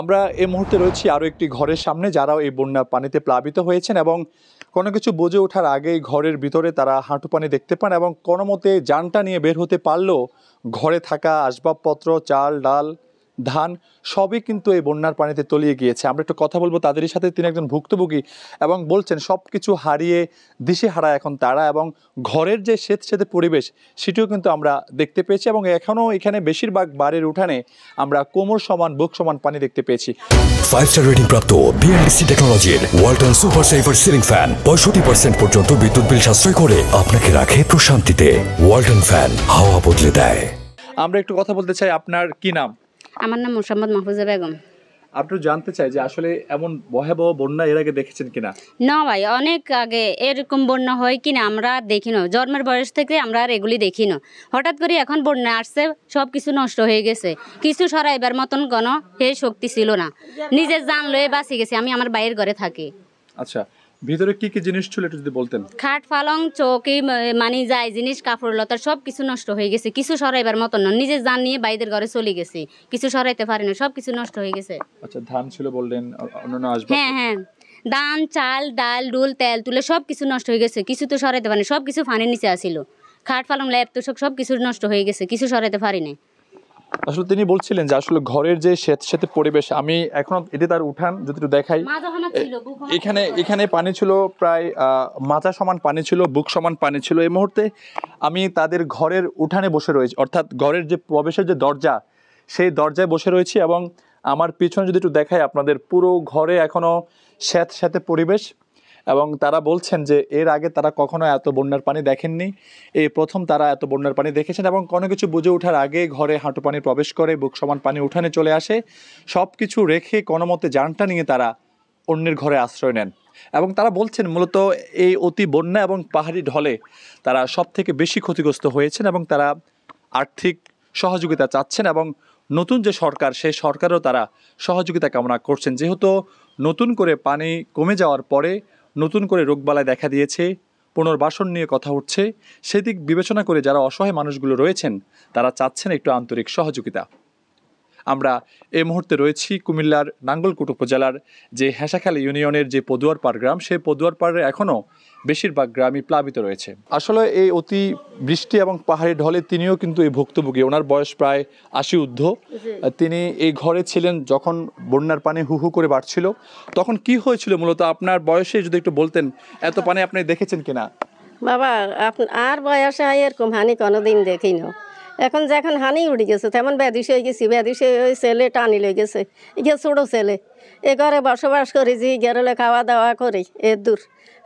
আমরা এই মুহূর্তে রয়েছি আরও একটি ঘরের সামনে যারাও এই বন্যার পানিতে প্লাবিত হয়েছেন এবং কোনো কিছু বোঝে ওঠার আগেই ঘরের ভিতরে তারা হাঁটু পানি দেখতে পান এবং কোনো মতে যানটা নিয়ে বের হতে পারলেও ঘরে থাকা আসবাবপত্র চাল ডাল ধান সবই কিন্তু এই বন্যার পানিতে তলিয়ে গিয়েছে আমরা একটু কথা বলবো তাদেরই সাথে তিনি একজন ভুক্তভোগী এবং বলছেন সব কিছু হারিয়ে হারা এখন তারা এবং ঘরের যে সেত সেতে পরিবেশ সেটিও কিন্তু আমরা দেখতে পেয়েছি এবং এখনও এখানে বেশিরভাগ বাড়ির উঠানে আমরা কোমর সমান বুক সমান পানি দেখতে পেয়েছি ফাইভ স্টার রেটিং প্রাপ্ত বিএনডিসি টেকনোলজির Walton super saver ceiling fan পঁয়ষট্টি পার্সেন্ট পর্যন্ত বিদ্যুৎ বিল সাশ্রয় করে আপনাকে রাখে প্রশান্তিতে ওয়ালটন ফ্যান হাওয়া বদলে দেয় আমরা একটু কথা বলতে চাই আপনার কি নাম আমার নাম মোসাম্মদ মাহফুজা বেগম আপনি জানতে চাই যে আসলে এমন ভয়াবহ বন্যা এর আগে দেখেছেন কিনা না ভাই অনেক আগে এরকম বন্যা হয় কিনা আমরা দেখি না জন্মের বয়স থেকে আমরা আর এগুলি দেখি না হঠাৎ করে এখন বন্যা আসছে সব কিছু নষ্ট হয়ে গেছে কিছু সরাইবার মতন কোনো হে শক্তি ছিল না নিজের লয়ে বাঁচি গেছে আমি আমার বাইরের ঘরে থাকি আচ্ছা ভিতরে কি কি জিনিস ছিল একটু যদি বলতেন খাট ফালং চৌকি মানি যায় জিনিস কাপড় লতা সব কিছু নষ্ট হয়ে গেছে কিছু সরাইবার মতন না নিজে জান নিয়ে বাইদের ঘরে চলে গেছে কিছু সরাইতে পারিনি সব কিছু নষ্ট হয়ে গেছে আচ্ছা ধান ছিল বললেন অন্যান্য আসবাব হ্যাঁ হ্যাঁ ধান চাল ডাল ডুল তেল তুলে সব কিছু নষ্ট হয়ে গেছে কিছু তো সরাইতে পারিনি সব কিছু ফানের নিচে আসিল খাট ফালং ল্যাপ তো সব কিছু নষ্ট হয়ে গেছে কিছু সরাইতে পারিনি আসলে তিনি বলছিলেন যে আসলে ঘরের যে শ্বেত শ্বেতে পরিবেশ আমি এখন এটি তার উঠান যদি একটু দেখাই এখানে এখানে পানি ছিল প্রায় মাথা সমান পানি ছিল বুক সমান পানি ছিল এই মুহূর্তে আমি তাদের ঘরের উঠানে বসে রয়েছি অর্থাৎ ঘরের যে প্রবেশের যে দরজা সেই দরজায় বসে রয়েছি এবং আমার পিছনে যদি একটু দেখাই আপনাদের পুরো ঘরে এখনও শ্বেত শ্বেতে পরিবেশ এবং তারা বলছেন যে এর আগে তারা কখনো এত বন্যার পানি দেখেননি এই প্রথম তারা এত বন্যার পানি দেখেছেন এবং কোনো কিছু বুঝে ওঠার আগে ঘরে হাঁটু পানি প্রবেশ করে বুক সমান পানি উঠানে চলে আসে সব কিছু রেখে কোনো মতে যানটা নিয়ে তারা অন্যের ঘরে আশ্রয় নেন এবং তারা বলছেন মূলত এই অতি বন্যা এবং পাহাড়ি ঢলে তারা সব থেকে বেশি ক্ষতিগ্রস্ত হয়েছেন এবং তারা আর্থিক সহযোগিতা চাচ্ছেন এবং নতুন যে সরকার সেই সরকারও তারা সহযোগিতা কামনা করছেন যেহেতু নতুন করে পানি কমে যাওয়ার পরে নতুন করে রোগবালায় দেখা দিয়েছে পুনর্বাসন নিয়ে কথা উঠছে সেদিক বিবেচনা করে যারা অসহায় মানুষগুলো রয়েছেন তারা চাচ্ছেন একটু আন্তরিক সহযোগিতা আমরা এই মুহূর্তে রয়েছি কুমিল্লার নাঙ্গলকুট উপজেলার যে হেঁসাখালী ইউনিয়নের যে পদুয়ার পাড় গ্রাম সেই পদুয়ার পাড়ে এখনও বেশিরভাগ গ্রামই প্লাবিত রয়েছে আসলে এই অতি বৃষ্টি এবং পাহাড়ি ঢলে তিনিও কিন্তু এই ভুক্তভোগী ওনার বয়স প্রায় আশি ঊর্ধ্ব তিনি এই ঘরে ছিলেন যখন বন্যার পানি হু হু করে বাড়ছিল তখন কি হয়েছিল মূলত আপনার বয়সে যদি একটু বলতেন এত পানি আপনি দেখেছেন কিনা বাবা আর বয়সে এরকম হানি কোনোদিন দেখি না এখন যখন হানি উঠে গেছে তেমন ব্যাধিস হয়ে গেছি ব্যাধিস ওই ছেলে টানি লেগে গেছে গিয়ে ছোটো ছেলে এ ঘরে বসবাস করি যে গেরলে খাওয়া দাওয়া করি এ দূর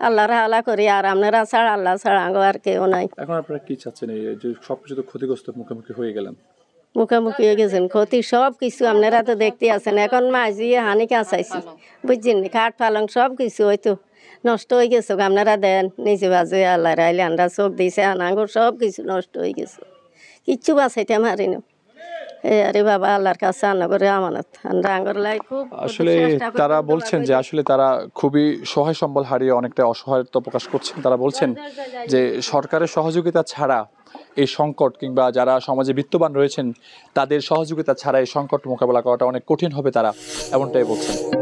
আল্লাহর হালা করি আর আপনারা ছাড়া আল্লাহ ছাড়া আঙ্গ আর কেউ নাই এখন আপনারা কি চাচ্ছেন এই যে সব কিছু তো ক্ষতিগ্রস্ত মুখোমুখি হয়ে গেলাম মুখোমুখি হয়ে গেছেন ক্ষতি সব কিছু আপনারা তো দেখতে আছেন এখন মাছ দিয়ে হানি কাঁচাইছি বুঝছেন খাট পালং সব কিছু হয়তো নষ্ট হয়ে গেছে আপনারা দেন নিজে বাজে আল্লাহর আইলে আমরা চোখ দিয়েছে আনাঙ্গ সব কিছু নষ্ট হয়ে গেছে কিচ্ছু বাঁচাইতে মারি না আরে বাবা আল্লাহর কাছে আন্নাগরে আমানত রাঙ্গরলাই খুব আসলে তারা বলছেন যে আসলে তারা খুবই সহায় সম্বল হারিয়ে অনেকটা অসহায়ত্ব প্রকাশ করছেন তারা বলছেন যে সরকারের সহযোগিতা ছাড়া এই সংকট কিংবা যারা সমাজে বিত্তবান রয়েছেন তাদের সহযোগিতা ছাড়া এই সংকট মোকাবেলা করাটা অনেক কঠিন হবে তারা এমনটাই বলছেন